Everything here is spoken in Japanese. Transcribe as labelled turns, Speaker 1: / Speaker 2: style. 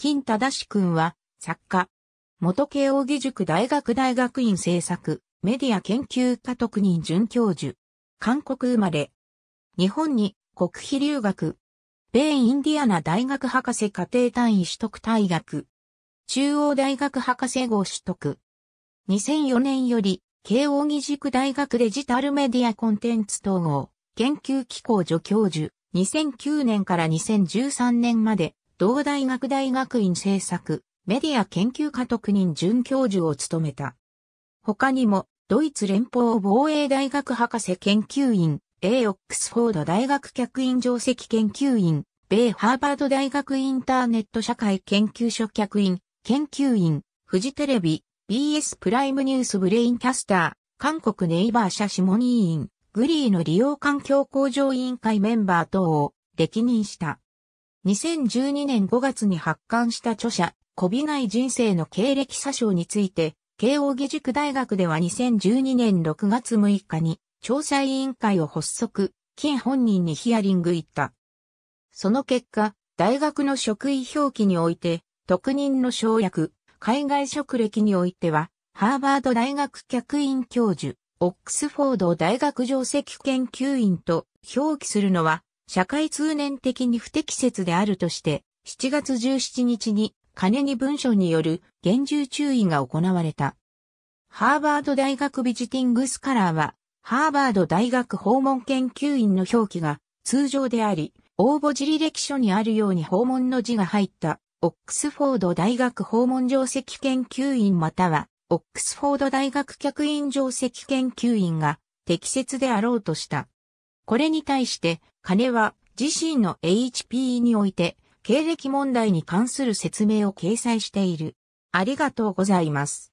Speaker 1: 金忠志君は、作家。元慶応義塾大学大学院政策、メディア研究科特任准教授。韓国生まれ。日本に国費留学。米インディアナ大学博士課程単位取得大学。中央大学博士号取得。2004年より、慶応義塾大学デジタルメディアコンテンツ統合、研究機構助教授、2009年から2013年まで、同大学大学院政策、メディア研究科特任准教授を務めた。他にも、ドイツ連邦防衛大学博士研究員、A オックスフォード大学客員上席研究員、米ハーバード大学インターネット社会研究所客員、研究員、フジテレビ、BS プライムニュースブレインキャスター、韓国ネイバー社シニー委員、グリーの利用環境向上委員会メンバー等を歴任した。2012年5月に発刊した著者、こびない人生の経歴詐称について、慶応義塾大学では2012年6月6日に調査委員会を発足、金本人にヒアリング行った。その結果、大学の職位表記において、特任の省略、海外職歴においては、ハーバード大学客員教授、オックスフォード大学上席研究員と表記するのは社会通念的に不適切であるとして、7月17日に金に文書による厳重注意が行われた。ハーバード大学ビジティングスカラーは、ハーバード大学訪問研究員の表記が通常であり、応募時履歴書にあるように訪問の字が入った、オックスフォード大学訪問上席研究員または、オックスフォード大学客員上席研究員が適切であろうとした。これに対して、金は自身の HPE において、経歴問題に関する説明を掲載している。ありがとうございます。